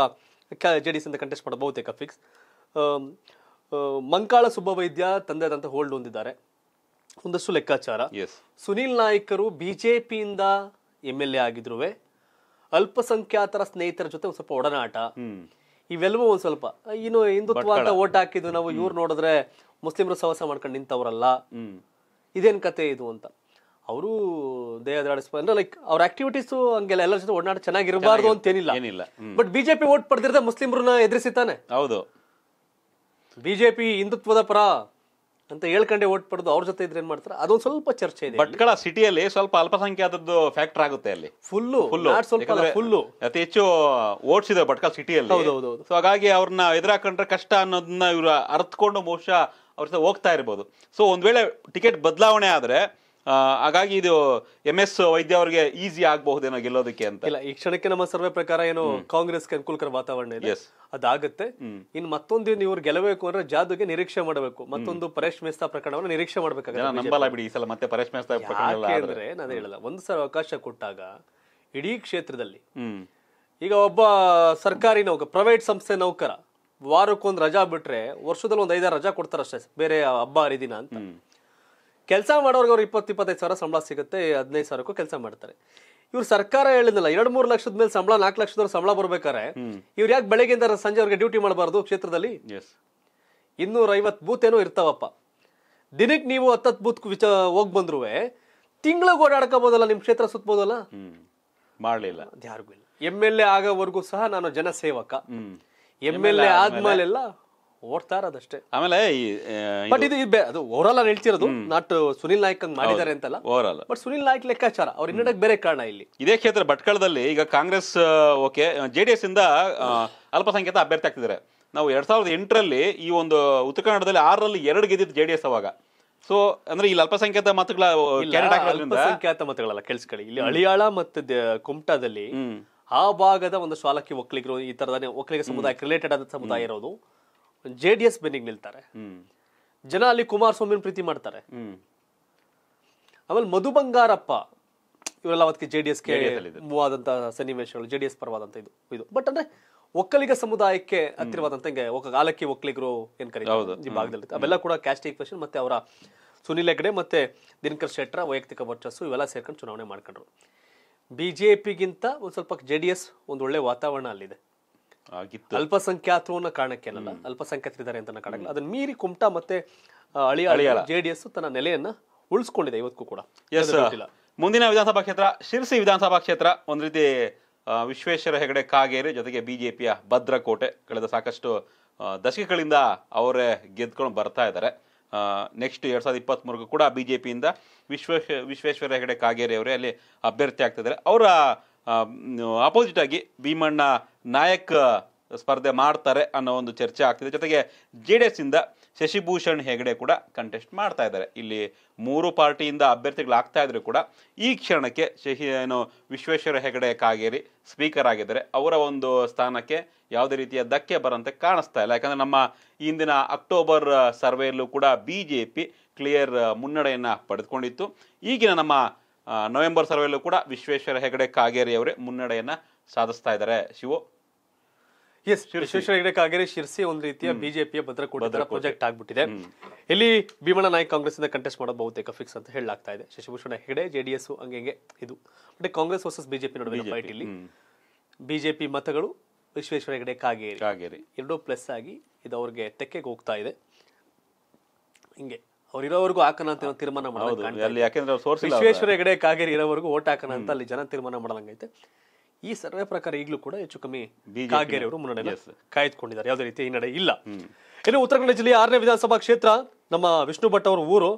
ಜೆ ಡಿ ಎಸ್ ಅಂತ ಕಂಟೆಸ್ಟ್ ಮಾಡೋ ಬಹುತೇಕ ಫಿಕ್ಸ್ ಮಂಕಾಳ ಸುಬ್ಬವೈದ್ಯ ಅಂತ ಹೋಲ್ಡ್ ಹೊಂದಿದ್ದಾರೆ ಒಂದಷ್ಟು ಲೆಕ್ಕಾಚಾರ ಸುನಿಲ್ ನಾಯ್ಕರು ಬಿಜೆಪಿಯಿಂದ ಎಮ್ ಎಲ್ ಎ ಆಗಿದ್ರು ಅಲ್ಪಸಂಖ್ಯಾತರ ಸ್ನೇಹಿತರ ಜೊತೆ ಸ್ವಲ್ಪ ಒಡನಾಟ ಇವೆಲ್ಲವೂ ಒಂದ್ ಸ್ವಲ್ಪ ಇನ್ನು ಹಿಂದುತ್ವ ಅಂತ ಓಟ್ ಹಾಕಿದ್ದು ನಾವು ಇವ್ರು ನೋಡಿದ್ರೆ ಮುಸ್ಲಿಮರು ಸಹವಾಸ ಮಾಡ್ಕೊಂಡು ನಿಂತವರಲ್ಲ ಇದೇನ್ ಕತೆ ಇದು ಅಂತ ಅವರು ದೇಹ ಅಂದ್ರೆ ಲೈಕ್ ಅವ್ರ ಆಕ್ಟಿವಿಟೀಸ್ ಹಂಗೆಲ್ಲ ಎಲ್ಲರ ಜೊತೆ ಒಡನಾಟ ಚೆನ್ನಾಗಿರಬಾರ್ದು ಅಂತೇನಿಲ್ಲ ಏನಿಲ್ಲ ಬಟ್ ಬಿಜೆಪಿ ಓಟ್ ಪಡೆದಿರದ ಮುಸ್ಲಿಮರನ್ನ ಎದುರಿಸಿತಾನೆ ಹೌದು ಬಿಜೆಪಿ ಹಿಂದುತ್ವದ ಪರ ಅಂತ ಹೇಳ್ಕೊಂಡೆ ಓಟ್ ಪಡೆದು ಅವ್ರ ಜೊತೆ ಇದ್ರೆ ಏನ್ ಮಾಡ್ತಾರೆ ಅದೊಂದು ಸ್ವಲ್ಪ ಚರ್ಚೆ ಇದೆ ಭಟ್ಕಳ ಸಿಟಿಯಲ್ಲಿ ಸ್ವಲ್ಪ ಅಲ್ಪಸಂಖ್ಯಾತದ್ದು ಫ್ಯಾಕ್ಟರ್ ಆಗುತ್ತೆ ಅಲ್ಲಿ ಫುಲ್ಲು ಸ್ವಲ್ಪ ಫುಲ್ಲು ಅತಿ ಹೆಚ್ಚು ಓಟ್ಸ್ ಇದೆ ಭಟ್ಕಳ ಸಿಟಿಯಲ್ಲಿ ಹೌದು ಸೊ ಹಾಗಾಗಿ ಅವ್ರನ್ನ ಎದುರಾಕೊಂಡ್ರೆ ಕಷ್ಟ ಅನ್ನೋದನ್ನ ಇವ್ರು ಅರ್ಥಕೊಂಡು ಬಹುಶಃ ಅವ್ರ ಹೋಗ್ತಾ ಇರ್ಬೋದು ಸೊ ಒಂದ್ ವೇಳೆ ಟಿಕೆಟ್ ಬದಲಾವಣೆ ಆದ್ರೆ ಹಾಗಾಗಿ ಇದು ಎಂ ಎಸ್ ವೈದ್ಯ ಅವರಿಗೆ ಈಸಿ ಆಗಬಹುದೇನೋ ಗೆಲ್ಲೋದಕ್ಕೆ ಅಂತ ಇಲ್ಲ ಈ ಕ್ಷಣಕ್ಕೆ ನಮ್ಮ ಸರ್ವೆ ಪ್ರಕಾರ ಏನು ಕಾಂಗ್ರೆಸ್ಗೆ ಅನುಕೂಲಕರ ವಾತಾವರಣ ಇದೆ ಅದಾಗುತ್ತೆ ಇನ್ ಮತ್ತೊಂದು ಇವ್ರು ಗೆಲ್ಲಬೇಕು ಅಂದ್ರೆ ಜಾದುಗೆ ನಿರೀಕ್ಷೆ ಮಾಡಬೇಕು ಮತ್ತೊಂದು ಪರೇಶ್ ಮೆಸ್ತಾ ಪ್ರಕರಣವನ್ನು ನಿರೀಕ್ಷೆ ಮಾಡಬೇಕಾಗುತ್ತೆ ಬಿಡಿ ಈ ಸಲ ಮತ್ತೆ ಪರೇಶ್ ಮೇಸ್ತಾ ಪ್ರಕರಣ ನಾನು ಹೇಳಲ್ಲ ಒಂದು ಸಲ ಅವಕಾಶ ಕೊಟ್ಟಾಗ ಇಡೀ ಕ್ಷೇತ್ರದಲ್ಲಿ ಈಗ ಒಬ್ಬ ಸರ್ಕಾರಿ ನೌಕರ ಪ್ರೈವೇಟ್ ಸಂಸ್ಥೆ ನೌಕರ ವಾರಕ್ಕೊಂದು ರಜಾ ಬಿಟ್ರೆ ವರ್ಷದಲ್ಲಿ ಒಂದು ಐದಾರು ರಜಾ ಕೊಡ್ತಾರಷ್ಟೇ ಬೇರೆ ಹಬ್ಬ ಹರಿದಿನ ಅಂತ ಕೆಲಸ ಮಾಡೋರ್ಗೆ ಅವ್ರು ಇಪ್ಪತ್ತು ಇಪ್ಪತ್ತೈದು ಸಾವಿರ ಸಂಬಳ ಸಿಗುತ್ತೆ ಹದಿನೈದು ಸಾವಿರಕ್ಕೂ ಕೆಲಸ ಮಾಡ್ತಾರೆ ಇವ್ರು ಸರ್ಕಾರ ಹೇಳಿದ್ನಲ್ಲ ಎರಡು ಮೂರು ಲಕ್ಷದ ಮೇಲೆ ಸಂಬಳ ನಾಲ್ಕು ಲಕ್ಷದವ್ರು ಸಂಬಳ ಬರ್ಬೇಕಾರೆ ಇವ್ರು ಯಾಕೆ ಬೆಳಗ್ಗೆಯಿಂದ ಸಂಜೆ ಅವ್ರಿಗೆ ಡ್ಯೂಟಿ ಮಾಡಬಾರ್ದು ಕ್ಷೇತ್ರದಲ್ಲಿ ಇನ್ನೂರ ಐವತ್ತು ಬೂತ್ ಏನೋ ಇರ್ತಾವಪ್ಪ ದಿನಕ್ಕೆ ನೀವು ಹತ್ತತ್ತು ಬೂತ್ ವಿಚ ಹೋಗಿ ಬಂದ್ರು ತಿಂಗಳಿಗೆ ಓಡಾಡ್ಕೋಬೋದಲ್ಲ ನಿಮ್ಮ ಕ್ಷೇತ್ರ ಸುತ್ತಬೋದಲ್ಲ ಮಾಡಲಿಲ್ಲ ಯಾರಿಗೂ ಇಲ್ಲ ಎಮ್ ಎಲ್ ಎ ಆಗೋವರೆಗೂ ಸಹ ನಾನು ಜನಸೇವಕ ಎಮ್ ಎಲ್ ಎ ಆದ್ಮೇಲೆಲ್ಲ ಓಡ್ತಾ ಇರೋದಷ್ಟೇ ಆಮೇಲೆ ಬಟ್ ಇದು ಅದು ಓವರಾಲ್ ಆಗಿ ಹೇಳ್ತಿರೋದು ನಾಟ್ ಸುನಿಲ್ ನಾಯ್ಕ್ ಹಂಗ್ ಮಾಡಿದ್ದಾರೆ ಅಂತಲ್ಲ ಓವರಾಲ್ ಬಟ್ ಸುನಿಲ್ ನಾಯ್ಕ್ ಲೆಕ್ಕಾಚಾರ ಅವ್ರು ಹಿನ್ನಡೆಗೆ ಬೇರೆ ಕಾರಣ ಇಲ್ಲಿ ಇದೇ ಕ್ಷೇತ್ರ ಭಟ್ಕಳದಲ್ಲಿ ಈಗ Congress okay J D S ಇಂದ ಅಲ್ಪಸಂಖ್ಯಾತ ಅಭ್ಯರ್ಥಿ ಆಗ್ತಿದ್ದಾರೆ ನಾವು ಎರಡ್ ಸಾವಿರದ ಎಂಟರಲ್ಲಿ ಈ ಒಂದು ಉತ್ತರ ಕನ್ನಡದಲ್ಲಿ ಆರರಲ್ಲಿ ಎರಡು ಗೆದ್ದಿದ್ದು ಜೆ ಡಿ ಎಸ್ ಅವಾಗ ಸೊ ಅಂದ್ರೆ ಇಲ್ಲಿ ಅಲ್ಪಸಂಖ್ಯಾತ ಮತಗಳ ಕ್ಯಾಂಡಿಡೇಟ್ ಅಲ್ಪಸಂಖ್ಯಾತ ಮತಗಳಲ್ಲ ಕೇಳಿಸ್ಕೊಳ್ಳಿ ಇಲ್ಲಿ ಅಳಿಯಾಳ ಮತ್ತು ಕುಮಟಾದಲ್ಲಿ ಆ ಭಾಗದ ಒಂದು ಸ್ವಾಲಕ್ಕೆ ಒಕ್ಕಲಿಗರು ಈ ತರದ ಒಕ್ಕಲಿಗ ಸಮುದಾಯಕ್ಕೆ ರಿಲೇಟೆಡ್ ಆದ ಸಮುದಾಯ ಇರೋದು ಜೆ ಡಿ ಎಸ್ ಬೆನ್ನಿಗೆ ನಿಲ್ತಾರೆ ಜನ ಅಲ್ಲಿ ಕುಮಾರಸ್ವಾಮಿನ ಪ್ರೀತಿ ಮಾಡ್ತಾರೆ ಆಮೇಲೆ ಮಧು ಬಂಗಾರಪ್ಪ ಇವರೆಲ್ಲ ಅವತ್ತಿಗೆ ಜೆ ಡಿ ಎಸ್ ಮೂವಾದಂತಹ ಸನ್ನಿವೇಶಗಳು ಜೆ ಡಿ ಎಸ್ ಇದು ಇದು ಬಟ್ ಅಂದ್ರೆ ಒಕ್ಕಲಿಗ ಸಮುದಾಯಕ್ಕೆ ಹತ್ತಿರವಾದಂತೆ ಆಲಕ್ಕಿ ಒಕ್ಕಲಿಗರು ಏನ್ ಕರೀತಾರೆ ಈ ಭಾಗದಲ್ಲಿ ಅವೆಲ್ಲ ಕೂಡ ಕ್ಯಾಸ್ಟ್ ಈಕ್ವೇಶನ್ ಮತ್ತೆ ಅವರ ಸುನಿಲ್ ಹೆಗ್ಡೆ ಮತ್ತೆ ದಿನಕರ್ ಶೆಟ್ಟರ ವೈಯಕ್ತಿಕ ವರ್ಚಸ್ಸು ಇವೆಲ್ಲ ಸೇರ್ಕೊಂಡು ಚುನಾವಣೆ ಮಾಡ್ಕೊಂಡ್ರು ಬಿ ಜೆ ಒಂದು ಸ್ವಲ್ಪ ಜೆ ಡಿ ಎಸ್ ಒಂದು ಒಳ್ಳೆ ವಾತಾವರಣ ಅಲ್ಲಿದೆ ಆಗಿತ್ತು ಅಲ್ಪಸಂಖ್ಯಾತರು ಅನ್ನೋ ಅಲ್ಲ ಅಲ್ಪಸಂಖ್ಯಾತರಿದ್ದಾರೆ ಅಂತ ಕಾರಣಕ್ಕೆ ಅದನ್ನ ಮೀರಿ ಕುಮಟಾ ಮತ್ತೆ ಅಳಿಯ ಜೆ ಡಿ ಎಸ್ ತನ್ನ ನೆಲೆಯನ್ನ ಉಳಿಸ್ಕೊಂಡಿದೆ ಇವತ್ತಿಗೂ ಕೂಡ ಎಸ್ ಮುಂದಿನ ವಿಧಾನಸಭಾ ಕ್ಷೇತ್ರ ಶಿರ್ಸಿ ವಿಧಾನಸಭಾ ಕ್ಷೇತ್ರ ಒಂದು ರೀತಿ ವಿಶ್ವೇಶ್ವರ ಹೆಗಡೆ ಕಾಗೇರಿ ಜೊತೆಗೆ ಬಿಜೆಪಿಯ ಭದ್ರಕೋಟೆ ಕಳೆದ ಸಾಕಷ್ಟು ದಶಕಗಳಿಂದ ಅವರೇ ಗೆದ್ಕೊಂಡು ಬರ್ತಾ ಇದ್ದಾರೆ ನೆಕ್ಸ್ಟ್ ಎರಡು ಸಾವಿರದ ಇಪ್ಪತ್ತ್ಮೂರಕ್ಕೂ ಕೂಡ ಬಿ ಜೆ ಪಿಯಿಂದ ವಿಶ್ವೇಶ್ವ ವಿಶ್ವೇಶ್ವರ ಹೆಗಡೆ ಕಾಗೇರಿ ಅವರೇ ಅಲ್ಲಿ ಅಭ್ಯರ್ಥಿ ಆಗ್ತಿದ್ದಾರೆ ಅವರ ಅಪೋಸಿಟ್ ಆಗಿ ಭೀಮಣ್ಣ ನಾಯಕ್ ಸ್ಪರ್ಧೆ ಮಾಡ್ತಾರೆ ಅನ್ನೋ ಒಂದು ಚರ್ಚೆ ಆಗ್ತಿದೆ ಜೊತೆಗೆ ಜೆ ಡಿ ಎಸ್ ಇಂದ ಶಶಿಭೂಷಣ್ ಹೆಗಡೆ ಕೂಡ ಕಂಟೆಸ್ಟ್ ಮಾಡ್ತಾ ಇದ್ದಾರೆ ಇಲ್ಲಿ ಮೂರು ಪಾರ್ಟಿಯಿಂದ ಅಭ್ಯರ್ಥಿಗಳಾಗ್ತಾ ಇದ್ರು ಕೂಡ ಈ ಕ್ಷಣಕ್ಕೆ ಶಶಿ ಏನು ವಿಶ್ವೇಶ್ವರ ಹೆಗಡೆ ಕಾಗೇರಿ ಸ್ಪೀಕರ್ ಆಗಿದ್ದಾರೆ ಅವರ ಒಂದು ಸ್ಥಾನಕ್ಕೆ ಯಾವುದೇ ರೀತಿಯ ಧಕ್ಕೆ ಬರೋಂತೆ ಕಾಣಿಸ್ತಾ ಇಲ್ಲ ಯಾಕಂದರೆ ನಮ್ಮ ಇಂದಿನ ಅಕ್ಟೋಬರ್ ಸರ್ವೆಯಲ್ಲೂ ಕೂಡ ಬಿ ಜೆ ಪಿ ಕ್ಲಿಯರ್ ಮುನ್ನಡೆಯನ್ನು ಪಡೆದುಕೊಂಡಿತ್ತು ಈಗಿನ ನಮ್ಮ ನವೆಂಬರ್ ಸರ್ವೆಯಲ್ಲೂ ಕೂಡ ವಿಶ್ವೇಶ್ವರ ಹೆಗಡೆ ಕಾಗೇರಿ ಅವರೇ ಮುನ್ನಡೆಯನ್ನ ಸಾಧಿಸ್ತಾ ಇದ್ದಾರೆ ಶಿವ ಎಸ್ ವಿಶ್ವೇಶ್ವರ ಹೆಗಡೆ ಕಾಗೇರಿ ಶಿರ್ಸಿ ಒಂದ್ ರೀತಿಯ ಬಿಜೆಪಿಯ ಭದ್ರಕೋಟೆ ಪ್ರಾಜೆಕ್ಟ್ ಆಗ್ಬಿಟ್ಟಿದೆ ಇಲ್ಲಿ ಭೀಮಣ್ಣ ನಾಯಕ್ ಕಾಂಗ್ರೆಸ್ ಇಂದ ಕಂಟೆಸ್ಟ್ ಮಾಡೋದು ಬಹುತೇಕ ಫಿಕ್ಸ್ ಅಂತ ಹೇಳಲಾಗ್ತಾ ಇದೆ ಶಶಿಭೂಷಣ ಹೆಗಡೆ ಜೆಡಿಎಸ್ ಹಂಗೆ ಇದು ಬಟ್ ಕಾಂಗ್ರೆಸ್ ವರ್ಸಸ್ ಬಿಜೆಪಿ ನಡುವೆ ಫೈಟ್ ಇಲ್ಲಿ ಬಿಜೆಪಿ ಮತಗಳು ವಿಶ್ವೇಶ್ವರ ಹೆಗಡೆ ಕಾಗೇರಿ ಕಾಗೇರಿ ಎರಡೂ ಪ್ಲಸ್ ಆಗಿ ಇದು ಅವ್ರಿಗೆ ತೆಕ್ಕೆಗೆ ಹೋಗ್ತಾ ಇದೆ ಹಿಂಗೆ ಅವ್ರು ಇರೋವರೆಗೂ ಹಾಕನ ಅಂತ ತೀರ್ಮಾನ ಮಾಡೋದು ವಿಶ್ವೇಶ್ವರ ಹೆಗಡೆ ಕಾಗೇರಿ ಇರೋವರೆಗೂ ಓಟ್ ಹಾಕಣ ಅಂತ ಅಲ್ಲಿ ಜನ ತೀರ್ಮಾನ ಮಾಡಲಂಗೈತೆ ಈ ಸರ್ವೆ ಪ್ರಕಾರ ಈಗಲೂ ಕೂಡ ಹೆಚ್ಚು ಕಮ್ಮಿ ಕಾಗೇರಿ ಅವರು ಮುನ್ನಡೆ ಕಾಯ್ದುಕೊಂಡಿದ್ದಾರೆ ಯಾವುದೇ ರೀತಿ ಹಿನ್ನಡೆ ಇಲ್ಲ ಇನ್ನು ಉತ್ತರ ಕನ್ನಡ ಜಿಲ್ಲೆಯ ಆರನೇ ವಿಧಾನಸಭಾ ಕ್ಷೇತ್ರ ನಮ್ಮ ವಿಷ್ಣು ಭಟ್ ಅವರ ಊರು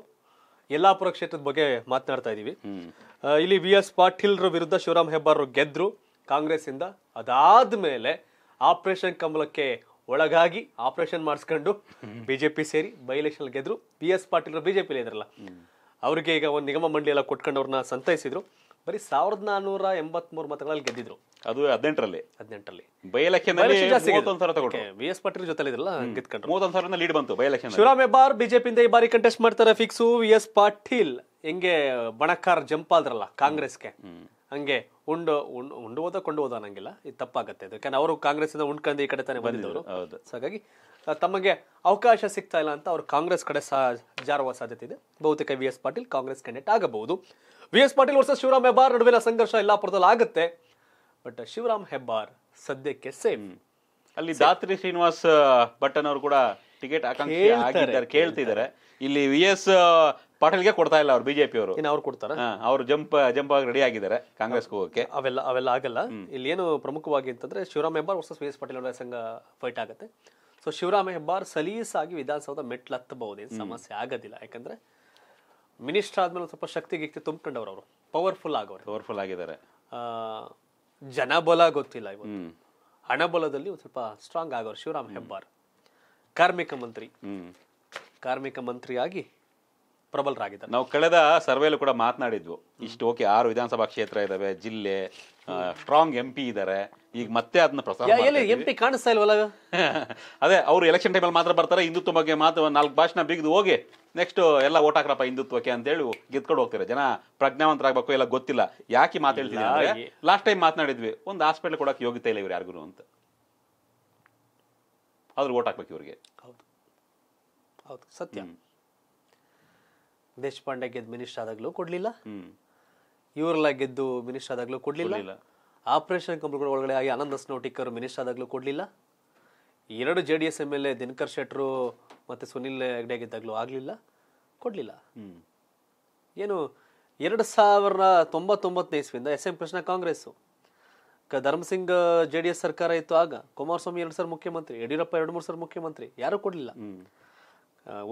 ಯಲ್ಲಾಪುರ ಕ್ಷೇತ್ರದ ಬಗ್ಗೆ ಮಾತನಾಡ್ತಾ ಇದೀವಿ ಇಲ್ಲಿ ವಿ ಎಸ್ ಪಾಟೀಲ್ರ ವಿರುದ್ಧ ಶಿವರಾಮ್ ಹೆಬ್ಬಾರ್ ಗೆದ್ರು ಕಾಂಗ್ರೆಸ್ ಇಂದ ಅದಾದ್ಮೇಲೆ ಆಪರೇಷನ್ ಕಮಲಕ್ಕೆ ಒಳಗಾಗಿ ಆಪರೇಷನ್ ಮಾಡಿಸ್ಕೊಂಡು ಬಿಜೆಪಿ ಸೇರಿ ಬೈ ಎಲೆಕ್ಷನ್ ಗೆದ್ರು ಬಿ ಎಸ್ ಪಾಟೀಲ್ ಬಿಜೆಪಿಲಿ ಇದ್ರಲ್ಲ ಅವ್ರಿಗೆ ಈಗ ಒಂದು ನಿಗಮ ಮಂಡಳಿ ಎಲ್ಲ ಕೊಟ್ಕೊಂಡು ಸಂತೈಸಿದ್ರು ಬರೀ ಸಾವಿರದ ನಾನೂರ ಎಂಬತ್ಮೂರು ಮತಗಳಲ್ಲಿ ಗೆದ್ದಿದ್ರು ಅದು ಹದಿನೆಂಟರಲ್ಲಿ ಹದಿನೆಂಟರಲ್ಲಿ by election B S Patil ಜೊತೆ ಇದ್ರಲ್ಲ ಗೆದ್ಕೊಂಡು ಲೀಡ್ ಬಂತು ಬೈ ಎಲೆಕ್ಷನ್ ಶಿವರಾಮ್ ಹೆಬ್ಬಾರ್ ಬಿಜೆಪಿಯಿಂದ ಈ ಬಾರಿ ಕಂಟೆಸ್ಟ್ ಮಾಡ್ತಾರೆ ಫಿಕ್ಸು ವಿ ಎಸ್ ಪಾಟೀಲ್ ಹೆಂಗೆ ಬಣಕಾರ್ ಜಂಪ್ ಆದ್ರಲ್ಲ ಕಾಂಗ್ರೆಸ್ಗೆ ಹಂಗೆ ಉಂಡು ಉಂಡು ಹೋದ ಕೊಂಡು ಹೋದ ಅನ್ನಂಗಿಲ್ಲ ಇದು ತಪ್ಪಾಗತ್ತೆ ಯಾಕಂದ್ರೆ ಅವರು ಇಂದ ಉಂಡ್ಕೊಂಡು ಈ ಕಡೆ ತಾನೇ ಬಂದಿದ್ದವರು ಹಾಗಾಗಿ ತಮಗೆ ಅವಕಾಶ ಸಿಗ್ತಾ ಇಲ್ಲ ಅಂತ ಅವರು ಕಾಂಗ್ರೆಸ್ ಕಡೆ ಸಾ ಜಾರುವ ಸಾಧ್ಯತೆ ಇದೆ ಬಹುತೇಕ V S Patil Congress candidate ಆಗಬಹುದು ವಿ ಎಸ್ ಪಾಟೀಲ್ ವರ್ಷ ಶಿವರಾಮ್ ಹೆಬ್ಬಾರ್ ನಡುವಿನ ಸಂಘರ್ಷ ಯಲ್ಲಾಪುರದಲ್ಲಿ ಆಗುತ್ತೆ ಬಟ್ ಶಿವರಾಮ್ ಹೆಬ್ಬಾರ್ ಸದ್ಯಕ್ಕೆ ಸೇಮ್ ಅಲ್ಲಿ ದಾತ್ರಿ ಶ್ರೀನಿವಾಸ್ ಭಟ್ಟನವರು ಕೂಡ ಟಿಕೆಟ್ ಕೇಳ್ತಿದ್ದಾರೆ ಇಲ್ಲಿ ವಿ ಎಸ್ ಪಾಟೀಲ್ಗೆ ಕೊಡ್ತಾ ಇಲ್ಲ ಅವ್ರು ಬಿಜೆಪಿ ಅವರು ಇನ್ನು ಅವ್ರು ಕೊಡ್ತಾರೆ ಅವರು ಜಂಪ್ ಜಂಪ್ ಆಗಿ ರೆಡಿ ಆಗಿದ್ದಾರೆ ಕಾಂಗ್ರೆಸ್ ಹೋಗೋಕೆ ಅವೆಲ್ಲ ಅವೆಲ್ಲ ಆಗಲ್ಲ ಇಲ್ಲಿ ಏನು ಪ್ರಮುಖವಾಗಿ ಅಂತಂದ್ರೆ ಶಿವರಾಮ್ ಹೆಬ್ಬಾರ್ ವರ್ಸಸ್ ವಿ ಪಾಟೀಲ್ ಅವರ ಸಂಘ ಫೈಟ್ ಆಗುತ್ತೆ ಸೊ ಶಿವರಾಮ್ ಹೆಬ್ಬಾರ್ ಸಲೀಸಾಗಿ ವಿಧಾನಸೌಧ ಮೆಟ್ಲತ್ತಬಹುದು ಏನು ಸಮಸ್ಯೆ ಆಗೋದಿಲ್ಲ ಯಾಕಂದ್ರೆ ಮಿನಿಸ್ಟರ್ ಆದ್ಮೇಲೆ ಸ್ವಲ್ಪ ಶಕ್ತಿ ಗಿಕ್ತಿ ತುಂಬಿಕೊಂಡವ್ರು ಅವರು ಪವರ್ಫುಲ್ ಆಗೋರು ಪವರ್ಫುಲ್ ಆಗಿದ್ದಾರೆ ಜನ ಬಲ ಗೊತ್ತಿಲ್ಲ ಇವತ್ತು ಹಣಬಲದಲ್ಲಿ ಒಂದು ಸ್ವಲ್ಪ ಸ್ಟ್ರಾಂಗ್ ಆಗೋರು ಶಿವರಾಮ್ ಹೆಬ್ಬಾರ್ ಕಾರ್ಮಿಕ ಮಂತ್ರಿ ಕಾರ್ಮಿಕ ಮಂತ್ರಿಯಾಗಿ ಪ್ರಬಲರಾಗಿದ್ದಾರೆ ನಾವು ಕಳೆದ ಸರ್ವೆಲ್ಲೂ ಕೂಡ ಮಾತನಾಡಿದ್ವು ಇಷ್ಟು ಓಕೆ ಆರು ವಿಧಾನಸಭಾ ಕ್ಷೇತ್ರ ಇದಾವೆ ಜಿಲ್ಲೆ ಸ್ಟ್ರಾಂಗ್ ಎಂ ಪಿ ಇದಾರೆ ಈಗ ಮತ್ತೆ ಅದನ್ನ ಪ್ರಸಾರ ಕಾಣಿಸ್ತಾ ಇಲ್ವಲ್ಲ <laughs> ಅದೇ ಅವರು ಎಲೆಕ್ಷನ್ ಟೈಮಲ್ಲಿ ಮಾತ್ರ ಬರ್ತಾರೆ ಹಿಂದುತ್ವ ಬಗ್ಗೆ ಮಾತು ನಾಲ್ಕು ಭಾಷಣ ಬಿಗಿದು ಹೋಗಿ ನೆಕ್ಸ್ಟ್ ಎಲ್ಲ ಓಟ್ ಹಾಕ್ರಪ್ಪ ಹಿಂದುತ್ವಕ್ಕೆ ಅಂತೇಳಿ ಗೆದ್ಕೊಂಡು ಹೋಗ್ತಾರೆ ಜನ ಪ್ರಜ್ಞಾವಂತರಾಗಬೇಕು ಎಲ್ಲ ಗೊತ್ತಿಲ್ಲ ಯಾಕೆ ಮಾತಾಡ್ತಿದ್ದಾರೆ ಲಾಸ್ಟ್ ಟೈಮ್ ಮಾತನಾಡಿದ್ವಿ ಒಂದು ಹಾಸ್ಪಿಟ್ಲ್ ಕೊಡಕ್ಕೆ ಯೋಗ್ಯತೆ ಇಲ್ಲ ಇವ್ರು ಯಾರಿಗೂ ಅಂತ ಆದ್ರೂ ಓಟ್ ಹಾಕ್ಬೇಕು ಇವ್ರಿಗೆ ಹೌದು ಹೌದು ಸತ್ಯ ದೇಶಪಾಂಡೆ ಗೆದ್ದು ಮಿನಿಸ್ಟರ್ ಆದಾಗ್ಲೂ ಕೊಡ್ಲಿಲ್ಲ ಇವರೆಲ್ಲ ಗೆದ್ದು ಮಿನಿಸ್ಟರ್ ಆದಾಗ್ಲೂ ಕೊಡ್ಲಿಲ್ಲ ಆಪರೇಷನ್ ಕಂಪ್ಲೀಟ್ ಒಳಗಡೆ ಆಗಿ ಆನಂದ್ ಅಸ್ನೋಟಿಕರ್ ಮಿನಿಸ್ಟರ್ ಆದಾಗ್ಲೂ ಕೊಡ್ಲಿಲ್ಲ ಎರಡು J D S M L A Dinakar ಶೆಟ್ರು ಮತ್ತೆ ಸುನಿಲ್ ಹೆಗ್ಡೆ ಗೆದ್ದಾಗ್ಲೂ ಆಗಲಿಲ್ಲ ಕೊಡಲಿಲ್ಲ ಏನು ಎರಡು ಸಾವಿರದ ತೊಂಬತ್ತೊಂಬತ್ತನೇ ಇಸ್ವಿಂದ S M Krishna Congress Dharam Singh J D S ಸರ್ಕಾರ ಇತ್ತು ಆಗ ಕುಮಾರಸ್ವಾಮಿ ಎರಡು ಸರ್ ಮುಖ್ಯಮಂತ್ರಿ ಯಡಿಯೂರಪ್ಪ ಎರಡು ಮೂರು ಸರ್ ಮುಖ್ಯಮಂತ್ರಿ ಯಾರು ಕೊಡ್ಲಿಲ್ಲ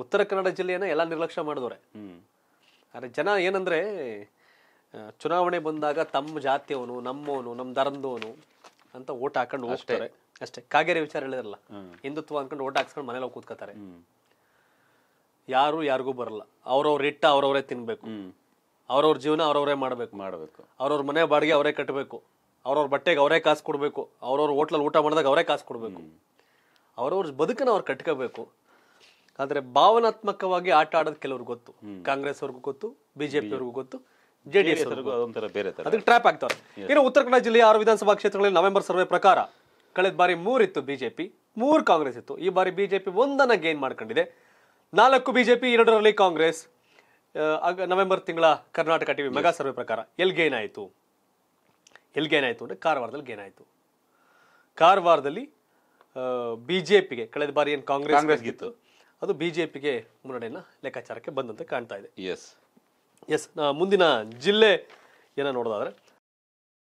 ಉತ್ತರ ಕನ್ನಡ ಜಿಲ್ಲೆಯನ್ನ ಎಲ್ಲ ನಿರ್ಲಕ್ಷ್ಯ ಮಾಡಿದವ್ರೆ ಆದ್ರೆ ಜನ ಏನಂದ್ರೆ ಚುನಾವಣೆ ಬಂದಾಗ ತಮ್ಮ ಜಾತಿಯವನು ನಮ್ಮವನು ನಮ್ಮ ಧರ್ಮದವನು ಅಂತ ಓಟ್ ಹಾಕೊಂಡು ಹೋಗ್ತಾರೆ ಅಷ್ಟೇ ಕಾಗೇರಿ ವಿಚಾರ ಹೇಳಿದ್ರಲ್ಲ ಹಿಂದುತ್ವ ಅಂದ್ಕೊಂಡು ಓಟ್ ಹಾಕ್ಸ್ಕೊಂಡು ಮನೇಲಿ ಕೂತ್ಕೋತಾರೆ ಯಾರು ಯಾರಿಗೂ ಬರಲ್ಲ ಅವ್ರವ್ರ ಇಟ್ಟ ಅವ್ರವರೇ ತಿನ್ಬೇಕು ಅವ್ರವ್ರ ಜೀವನ ಅವ್ರವರೇ ಮಾಡ್ಬೇಕು ಮಾಡಬೇಕು ಅವ್ರವ್ರ ಮನೆ ಬಾಡಿಗೆ ಅವರೇ ಕಟ್ಟಬೇಕು ಅವ್ರವ್ರ ಬಟ್ಟೆಗೆ ಅವರೇ ಕಾಸು ಕೊಡ್ಬೇಕು ಅವ್ರವ್ರ ಹೋಟ್ಲಲ್ಲಿ ಊಟ ಮಾಡಿದಾಗ ಅವರೇ ಕಾಸು ಕೊಡ್ಬೇಕು ಅವ್ರವ್ರ ಬದುಕನ್ನ ಅವ್ರು ಕಟ್ಕೋಬೇಕು ಆದರೆ ಭಾವನಾತ್ಮಕವಾಗಿ ಆಟ ಆಡೋದು ಕೆಲವ್ರು ಗೊತ್ತು ಕಾಂಗ್ರೆಸ್ ಅವ್ರಿಗೂ ಗೊತ್ತು ಬಿಜೆಪಿ ಅವ್ರಿಗೂ ಗೊತ್ತು ಜೆಡಿಎಸ್ ಬೇರೆ ಅದಕ್ಕೆ ಟ್ರ್ಯಾಪ್ ಆಗ್ತಾರೆ ಇನ್ನು ಉತ್ತರ ಕನ್ನಡ ಜಿಲ್ಲೆಯ ಆರು ವಿಧಾನಸಭಾ ಕ್ಷೇತ್ರಗಳಲ್ಲಿ ನವೆಂಬರ್ ಸರ್ವೆ ಪ್ರಕಾರ ಕಳೆದ ಬಾರಿ ಮೂರಿತ್ತು ಬಿಜೆಪಿ ಮೂರು ಕಾಂಗ್ರೆಸ್ ಇತ್ತು ಈ ಬಾರಿ ಬಿಜೆಪಿ ಒಂದನ್ನ ಗೇನ್ ಮಾಡ್ಕೊಂಡಿದೆ ನಾಲ್ಕು ಬಿಜೆಪಿ ಎರಡರಲ್ಲಿ ಕಾಂಗ್ರೆಸ್ ನವೆಂಬರ್ ತಿಂಗಳ ಕರ್ನಾಟಕ ಟಿವಿ ಮೆಗಾ ಸರ್ವೆ ಪ್ರಕಾರ ಎಲ್ಲಿ ಗೇನ್ ಆಯಿತು ಎಲ್ಲಿ ಗೇನ್ ಆಯಿತು ಅಂದ್ರೆ ಕಾರವಾರದಲ್ಲಿ ಗೇನ್ ಆಯಿತು ಕಾರವಾರದಲ್ಲಿ ಬಿಜೆಪಿಗೆ ಕಳೆದ ಬಾರಿ ಏನು ಕಾಂಗ್ರೆಸ್ ಗಿತ್ತು ಅದು ಬಿ ಜೆ ಪಿಗೆ ಮುನ್ನಡೆಯನ್ನು ಲೆಕ್ಕಾಚಾರಕ್ಕೆ ಬಂದಂತೆ ಕಾಣ್ತಾ ಇದೆ ಎಸ್ ಎಸ್ ಮುಂದಿನ ಜಿಲ್ಲೆ ಏನೋ ನೋಡೋದಾದ್ರೆ